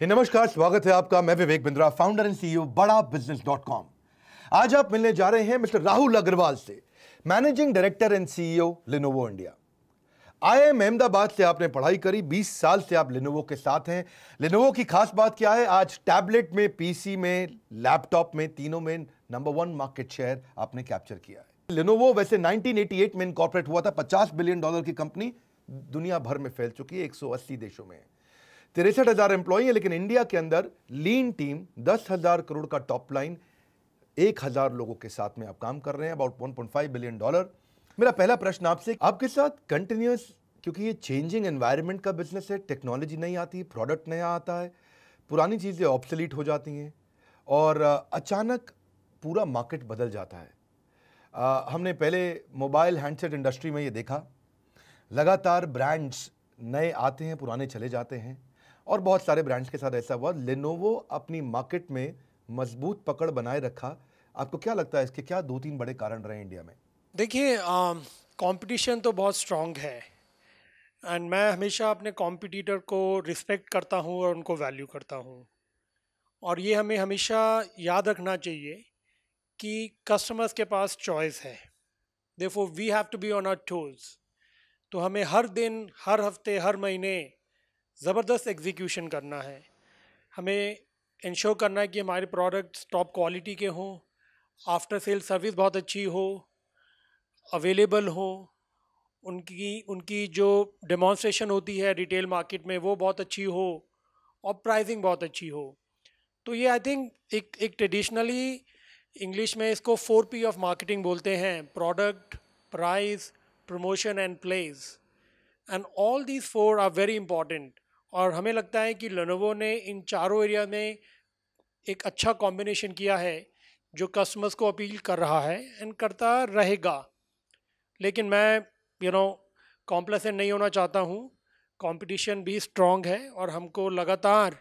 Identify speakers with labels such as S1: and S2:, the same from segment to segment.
S1: हे नमस्कार स्वागत है आपका मैं Vivek Bindra founder and CEO Bada business dot com आज आप मिलने जा रहे हैं मिस्टर राहुल अग्रवाल से managing director and CEO Lenovo India I M Ahmedabad से आपने पढ़ाई करी 20 साल से आप लिनोवो के साथ हैं लिनोवो की खास बात क्या है आज टैबलेट में पीसी में लैपटॉप में तीनों में नंबर वन मार्केट शेयर आपने कैप्चर किया है लिनोवो वैसे 1988 में इनकॉर्पोरेट हुआ था 50 बिलियन डॉलर की कंपनी दुनिया भर में फैल चुकी है 180 देशों में है तिरसठ हजार एम्प्लॉई है लेकिन इंडिया के अंदर लीन टीम दस हजार करोड़ का टॉप लाइन एक हजार लोगों के साथ में आप काम कर रहे हैं about one point five billion dollar मेरा पहला प्रश्न आपसे आपके साथ कंटिन्यूस क्योंकि ये चेंजिंग एनवायरमेंट का बिजनेस है टेक्नोलॉजी नहीं आती प्रोडक्ट नया आता है पुरानी चीज़ें ऑब्सलीट हो जाती हैं और अचानक पूरा मार्केट बदल जाता है आ, हमने पहले मोबाइल हैंडसेट इंडस्ट्री में ये देखा लगातार ब्रांड्स नए आते हैं पुराने चले जाते हैं और बहुत सारे ब्रांड्स के साथ ऐसा हुआ लेनोवो अपनी मार्केट में मजबूत पकड़ बनाए रखा आपको क्या लगता है इसके क्या दो तीन बड़े कारण रहे इंडिया में
S2: देखिए कंपटीशन तो बहुत स्ट्रांग है एंड मैं हमेशा अपने कॉम्पिटिटर को रिस्पेक्ट करता हूँ और उनको वैल्यू करता हूँ और ये हमें हमेशा याद रखना चाहिए कि कस्टमर्स के पास चॉइस है देखो we have to be on our toes तो हमें हर दिन हर हफ्ते हर महीने ज़बरदस्त एग्जीक्यूशन करना है हमें इंश्योर करना है कि हमारे प्रोडक्ट्स टॉप क्वालिटी के हों आफ्टर सेल सर्विस बहुत अच्छी हो अवेलेबल हो उनकी उनकी जो डेमॉन्स्ट्रेशन होती है रिटेल मार्केट में वो बहुत अच्छी हो और प्राइसिंग बहुत अच्छी हो तो ये आई थिंक एक एक ट्रेडिशनली इंग्लिश में इसको फोर पी ऑफ मार्केटिंग बोलते हैं product price promotion and place and all these four are very important और हमें लगता है कि लनोवो ने इन चारों एरिया में एक अच्छा कॉम्बिनेशन किया है जो कस्टमर्स को अपील कर रहा है एंड करता रहेगा लेकिन मैं यू नो कॉम्प्लेसेंट नहीं होना चाहता हूँ कंपटीशन भी स्ट्रॉन्ग है और हमको लगातार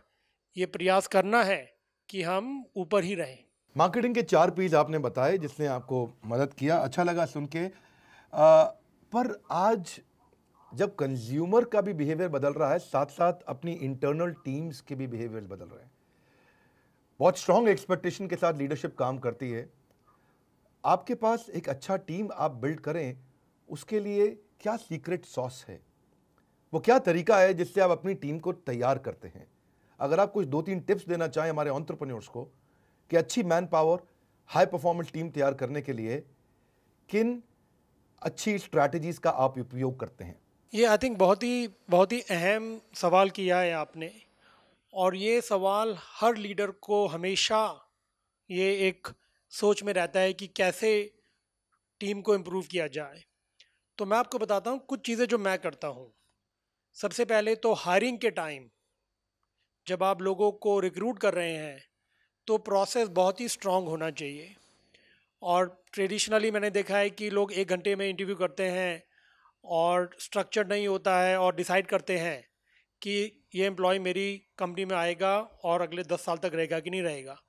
S2: ये प्रयास करना है कि हम ऊपर ही रहें
S1: मार्केटिंग के चार पीज आपने बताए जिसने आपको मदद किया अच्छा लगा सुन के पर आज जब कंज्यूमर का भी बिहेवियर बदल रहा है साथ साथ अपनी इंटरनल टीम्स के भी बिहेवियर बदल रहे हैं बहुत स्ट्रॉन्ग एक्सपेक्टेशन के साथ लीडरशिप काम करती है आपके पास एक अच्छा टीम आप बिल्ड करें उसके लिए क्या सीक्रेट सॉस है वो क्या तरीका है जिससे आप अपनी टीम को तैयार करते हैं अगर आप कुछ दो तीन टिप्स देना चाहें हमारे ऑन्ट्रप्रन्योर्स को कि अच्छी man power high performance team तैयार करने के लिए किन अच्छी स्ट्रैटेजीज का आप उपयोग करते हैं
S2: ये आई थिंक बहुत ही बहुत ही अहम सवाल किया है आपने और ये सवाल हर लीडर को हमेशा ये एक सोच में रहता है कि कैसे टीम को इम्प्रूव किया जाए तो मैं आपको बताता हूँ कुछ चीज़ें जो मैं करता हूँ सबसे पहले तो हायरिंग के टाइम जब आप लोगों को रिक्रूट कर रहे हैं तो प्रोसेस बहुत ही स्ट्रॉन्ग होना चाहिए और ट्रेडिशनली मैंने देखा है कि लोग एक घंटे में इंटरव्यू करते हैं और स्ट्रक्चर नहीं होता है और डिसाइड करते हैं कि ये एम्प्लॉय मेरी कंपनी में आएगा और अगले दस साल तक रहेगा कि नहीं रहेगा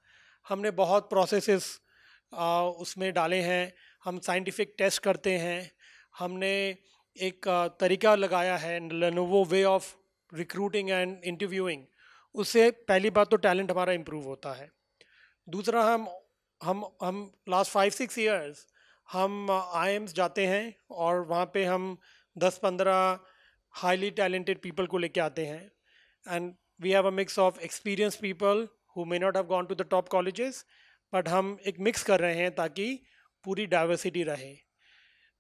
S2: हमने बहुत प्रोसेसेस उसमें डाले हैं हम साइंटिफिक टेस्ट करते हैं हमने एक तरीका लगाया है Lenovo way of recruiting and interviewing उससे पहली बात तो टैलेंट हमारा इम्प्रूव होता है दूसरा हम हम हम लास्ट फाइव सिक्स ईयर्स हम आई जाते हैं और वहाँ पे हम 10-15 हाईली टैलेंटेड पीपल को लेके आते हैं and we have a mix of experience people who may not have gone to the top colleges but हम एक मिक्स कर रहे हैं ताकि पूरी डाइवर्सिटी रहे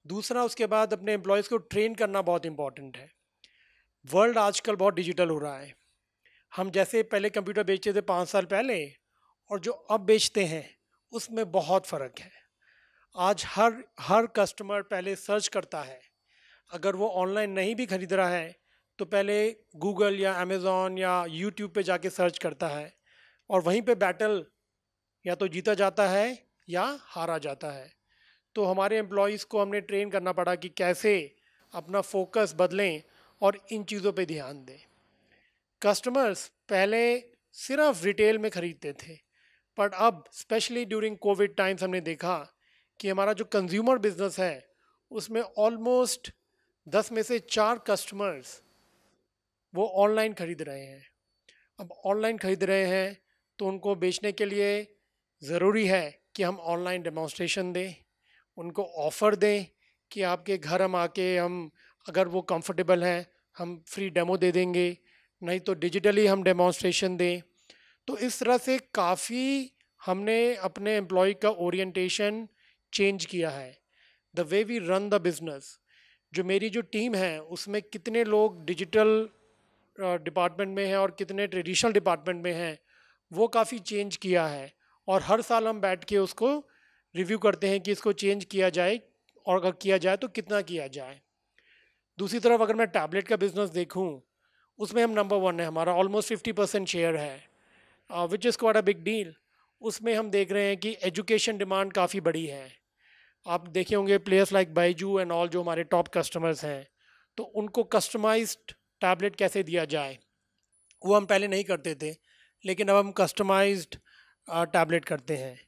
S2: दूसरा उसके बाद अपने एम्प्लॉयज़ को ट्रेन करना बहुत इम्पॉर्टेंट है वर्ल्ड आजकल बहुत डिजिटल हो रहा है हम जैसे पहले कंप्यूटर बेचते थे पाँच साल पहले और जो अब बेचते हैं उसमें बहुत फ़र्क है आज हर हर कस्टमर पहले सर्च करता है अगर वो ऑनलाइन नहीं भी ख़रीद रहा है तो पहले गूगल या अमेज़ोन या यूट्यूब पे जाके सर्च करता है और वहीं पे बैटल या तो जीता जाता है या हारा जाता है तो हमारे एम्प्लॉज़ को हमने ट्रेन करना पड़ा कि कैसे अपना फोकस बदलें और इन चीज़ों पे ध्यान दें कस्टमर्स पहले सिर्फ रिटेल में ख़रीदते थे पर अब स्पेशली ड्यूरिंग कोविड टाइम्स हमने देखा कि हमारा जो कंज्यूमर बिजनेस है उसमें ऑलमोस्ट दस में से चार कस्टमर्स वो ऑनलाइन ख़रीद रहे हैं अब ऑनलाइन ख़रीद रहे हैं तो उनको बेचने के लिए ज़रूरी है कि हम ऑनलाइन डेमोन्स्ट्रेशन दें उनको ऑफ़र दें कि आपके घर हम आके हम अगर वो कंफर्टेबल हैं हम फ्री डेमो दे देंगे नहीं तो डिजिटली हम डेमोन्स्ट्रेशन दें तो इस तरह से काफ़ी हमने अपने एम्प्लॉय का ओरिएंटेशन चेंज किया है the way we run the business जो मेरी जो टीम है उसमें कितने लोग डिजिटल डिपार्टमेंट में हैं और कितने ट्रेडिशनल डिपार्टमेंट में हैं वो काफ़ी चेंज किया है और हर साल हम बैठ के उसको रिव्यू करते हैं कि इसको चेंज किया जाए और अगर किया जाए तो कितना किया जाए दूसरी तरफ अगर मैं टैबलेट का बिज़नेस देखूं उसमें हम नंबर वन है हमारा ऑलमोस्ट फिफ्टी परसेंट शेयर है which is quite a big deal उसमें हम देख रहे हैं कि एजुकेशन डिमांड काफ़ी बड़ी है आप देखे होंगे players like Byju and all जो हमारे टॉप कस्टमर्स हैं तो उनको कस्टमाइज टैबलेट कैसे दिया जाए वो हम पहले नहीं करते थे लेकिन अब हम कस्टमाइज टैबलेट करते हैं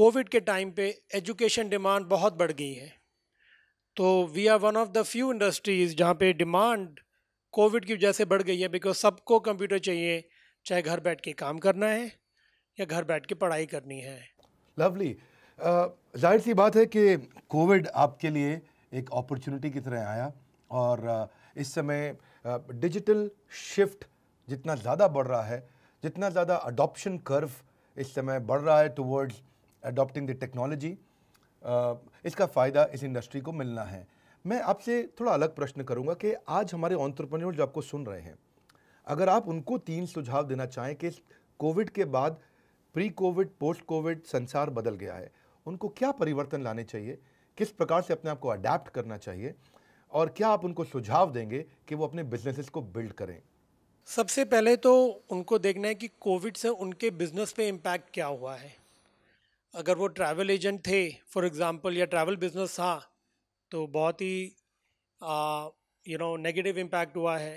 S2: कोविड के टाइम पे एजुकेशन डिमांड बहुत बढ़ गई है तो we are one of the few industries जहाँ पे डिमांड कोविड की वजह से बढ़ गई है बिकॉज सबको कंप्यूटर चाहिए चाहे घर बैठ के काम करना है या घर बैठ के पढ़ाई करनी है
S1: लवली जाहिर सी बात है कि कोविड आपके लिए एक अपॉर्चुनिटी की तरह आया और इस समय डिजिटल शिफ्ट जितना ज़्यादा बढ़ रहा है जितना ज़्यादा अडोप्शन कर्व इस समय बढ़ रहा है टुवर्ड्स अडोप्टिंग द टेक्नोलॉजी इसका फ़ायदा इस इंडस्ट्री को मिलना है मैं आपसे थोड़ा अलग प्रश्न करूंगा कि आज हमारे ऑन्टरप्रनोर जो आपको सुन रहे हैं अगर आप उनको तीन सुझाव देना चाहें कि कोविड के बाद प्री कोविड पोस्ट कोविड संसार बदल गया है उनको क्या परिवर्तन लाने चाहिए किस प्रकार से अपने आप को अडेप्ट करना चाहिए और क्या आप उनको सुझाव देंगे कि वो अपने बिजनेसेस को बिल्ड करें
S2: सबसे पहले तो उनको देखना है कि कोविड से उनके बिजनेस पे इम्पैक्ट क्या हुआ है अगर वो ट्रैवल एजेंट थे फॉर एग्जांपल या ट्रैवल बिजनेस था तो बहुत ही यू नो नेगेटिव इम्पैक्ट हुआ है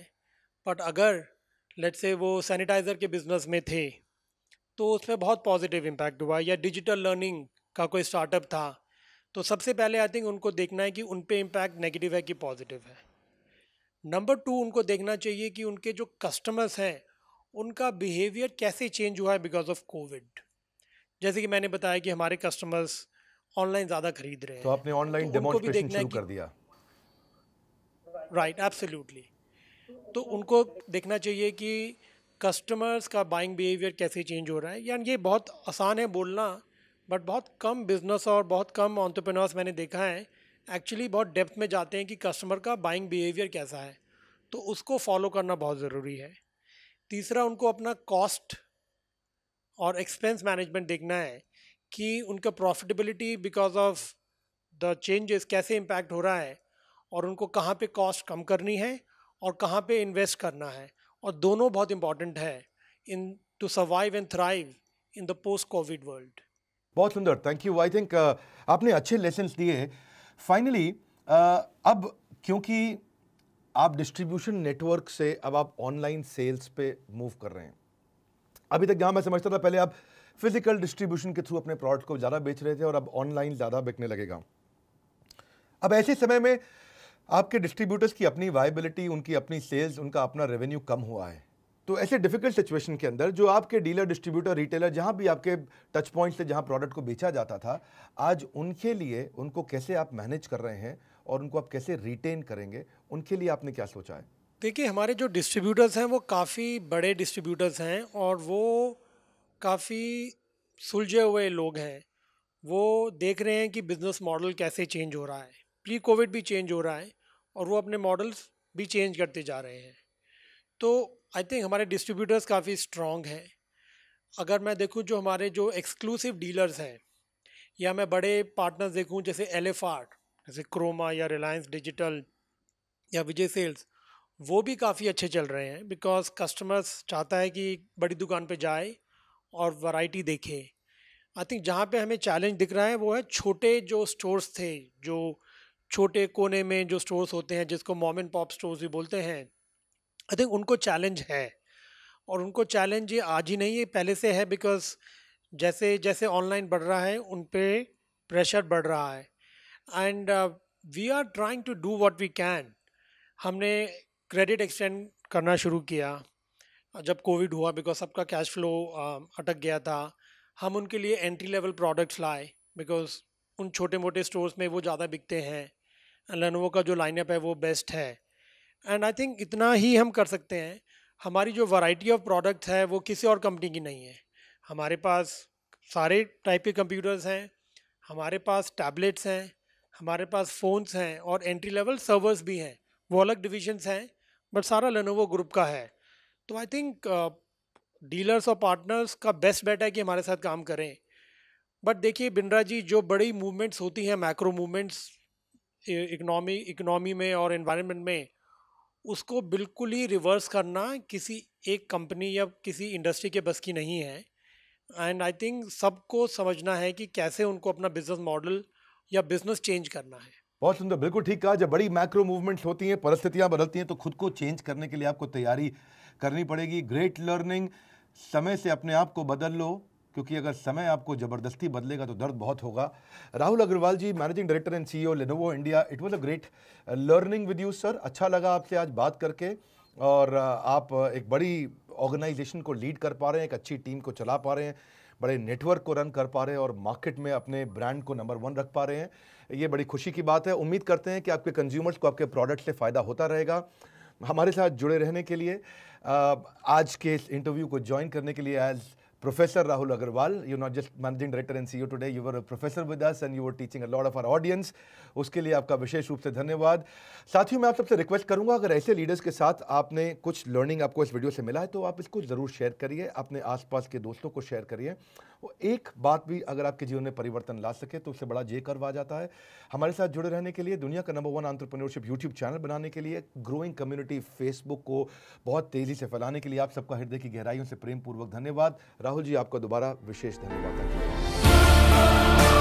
S2: बट अगर लेट से वो सैनिटाइज़र के बिज़नेस में थे तो उसमें बहुत पॉजिटिव इम्पैक्ट हुआ या डिजिटल लर्निंग का कोई स्टार्टअप था तो सबसे पहले आई थिंक उनको देखना है कि उन पर इम्पैक्ट नेगेटिव है कि पॉजिटिव है नंबर टू उनको देखना चाहिए कि उनके जो कस्टमर्स हैं उनका बिहेवियर कैसे चेंज हुआ है बिकॉज ऑफ कोविड जैसे कि मैंने बताया कि हमारे कस्टमर्स ऑनलाइन ज़्यादा खरीद रहे हैं तो आपने ऑनलाइन तो भी देखना कर दिया राइट right, एब्सोल्युटली तो उनको देखना चाहिए कि कस्टमर्स का बाइंग बिहेवियर कैसे चेंज हो रहा है यानी ये बहुत आसान है बोलना बट बहुत कम बिजनेस और बहुत कम ऑन्टरप्रेनर्स मैंने देखा है एक्चुअली बहुत डेप्थ में जाते हैं कि कस्टमर का बाइंग बिहेवियर कैसा है तो उसको फॉलो करना बहुत ज़रूरी है तीसरा उनको अपना कॉस्ट और एक्सपेंस मैनेजमेंट देखना है कि उनका profitability because of the changes कैसे इम्पैक्ट हो रहा है और उनको कहाँ पे कॉस्ट कम करनी है और कहाँ पे इन्वेस्ट करना है और दोनों बहुत इम्पॉर्टेंट है in to survive and thrive in the post covid world
S1: बहुत सुंदर थैंक यू आई थिंक आपने अच्छे लेसन दिए हैं फाइनली uh, अब क्योंकि आप डिस्ट्रीब्यूशन नेटवर्क से अब आप ऑनलाइन सेल्स पे मूव कर रहे हैं अभी तक जहाँ मैं समझता था पहले आप फिजिकल डिस्ट्रीब्यूशन के थ्रू अपने प्रोडक्ट को ज़्यादा बेच रहे थे और अब ऑनलाइन ज़्यादा बिकने लगेगा अब ऐसे समय में आपके डिस्ट्रीब्यूटर्स की अपनी वाइबिलिटी उनकी अपनी सेल्स उनका अपना रेवेन्यू कम हुआ है तो ऐसे डिफिकल्ट सिचुएशन के अंदर जो आपके डीलर डिस्ट्रीब्यूटर रिटेलर जहाँ भी आपके टच पॉइंट से जहाँ प्रोडक्ट को बेचा जाता था आज उनके लिए उनको कैसे आप मैनेज कर रहे हैं और उनको आप कैसे रिटेन करेंगे उनके लिए आपने क्या सोचा है
S2: देखिए हमारे जो डिस्ट्रीब्यूटर्स हैं वो काफ़ी बड़े डिस्ट्रीब्यूटर्स हैं और वो काफ़ी सुलझे हुए लोग हैं वो देख रहे हैं कि बिज़नेस मॉडल कैसे चेंज हो रहा है प्री कोविड भी चेंज हो रहा है और वो अपने मॉडल्स भी चेंज करते जा रहे हैं तो आई थिंक हमारे डिस्ट्रीब्यूटर्स काफ़ी स्ट्रॉन्ग हैं अगर मैं देखूँ जो हमारे जो एक्सक्लूसिव डीलर्स हैं या मैं बड़े पार्टनर्स देखूँ जैसे एल जैसे क्रोमा या रिलायंस डिजिटल या विजय सेल्स वो भी काफ़ी अच्छे चल रहे हैं बिकॉज कस्टमर्स चाहता है कि बड़ी दुकान पे जाए और वैरायटी देखे आई थिंक जहाँ पे हमें चैलेंज दिख रहा है वो है छोटे जो स्टोर्स थे जो छोटे कोने में जो स्टोर्स होते हैं जिसको मोम एंड पॉप स्टोर्स भी बोलते हैं आई थिंक उनको चैलेंज है और उनको चैलेंज ये आज ही नहीं है पहले से है बिकॉज जैसे जैसे ऑनलाइन बढ़ रहा है उन पर प्रेशर बढ़ रहा है and we are trying to do what we can हमने क्रेडिट एक्सटेंड करना शुरू किया जब कोविड हुआ बिकॉज सबका कैश फ्लो uh, अटक गया था हम उनके लिए एंट्री लेवल प्रोडक्ट्स लाए बिकॉज उन छोटे मोटे स्टोर्स में वो ज़्यादा बिकते हैं लेनोवो का जो लाइनअप है वो बेस्ट है एंड आई थिंक इतना ही हम कर सकते हैं हमारी जो वैरायटी ऑफ प्रोडक्ट्स है वो किसी और कंपनी की नहीं है हमारे पास सारे टाइप के कंप्यूटर्स हैं हमारे पास टैबलेट्स हैं हमारे पास फ़ोन्स हैं और एंट्री लेवल सर्वर्स भी हैं वो अलग डिविजन्स हैं बट सारा लेनोवो ग्रुप का है तो आई थिंक डीलर्स और पार्टनर्स का बेस्ट बेट है कि हमारे साथ काम करें बट देखिए बिंद्रा जी जो बड़ी मूवमेंट्स होती हैं मैक्रो मूवमेंट्स इकनॉमी इकनॉमी में और इन्वायरमेंट में उसको बिल्कुल ही रिवर्स करना किसी एक कंपनी या किसी इंडस्ट्री के बस की नहीं है एंड आई थिंक सबको समझना है कि कैसे उनको अपना बिजनेस मॉडल या बिजनेस चेंज करना है
S1: बहुत सुंदर बिल्कुल ठीक कहा जब बड़ी मैक्रो मूवमेंट्स होती हैं परिस्थितियां बदलती हैं तो खुद को चेंज करने के लिए आपको तैयारी करनी पड़ेगी ग्रेट लर्निंग समय से अपने आप को बदल लो क्योंकि अगर समय आपको ज़बरदस्ती बदलेगा तो दर्द बहुत होगा Rahul Agarwal ji managing director and CEO Lenovo India it was a great learning with you sir अच्छा लगा आपसे आज बात करके और uh, आप uh, एक बड़ी ऑर्गेनाइजेशन को लीड कर पा रहे हैं एक अच्छी टीम को चला पा रहे हैं बड़े नेटवर्क को रन कर पा रहे हैं और मार्केट में अपने ब्रांड को नंबर वन रख पा रहे हैं ये बड़ी खुशी की बात है उम्मीद करते हैं कि आपके कंज्यूमर्स को आपके प्रोडक्ट से फ़ायदा होता रहेगा हमारे साथ जुड़े रहने के लिए uh, आज के इस इंटरव्यू को ज्वाइन करने के लिए as Professor Rahul Agarwal. You're not just managing director and CEO today, you were a professor with us and you were teaching a lot of our audience. उसके लिए आपका विशेष रूप से धन्यवाद साथियों मैं आप सबसे रिक्वेस्ट करूंगा अगर ऐसे लीडर्स के साथ आपने कुछ लर्निंग आपको इस वीडियो से मिला है तो आप इसको ज़रूर शेयर करिए अपने आसपास के दोस्तों को शेयर करिए वो एक बात भी अगर आपके जीवन में परिवर्तन ला सके तो उससे बड़ा ये करवा जाता है हमारे साथ जुड़े रहने के लिए दुनिया का number one entrepreneurship YouTube channel बनाने के लिए ग्रोइंग कम्युनिटी फेसबुक को बहुत तेज़ी से फैलाने के लिए आप सबका हृदय की गहराइयों से प्रेमपूर्वक धन्यवाद राहुल जी आपका दोबारा विशेष धन्यवाद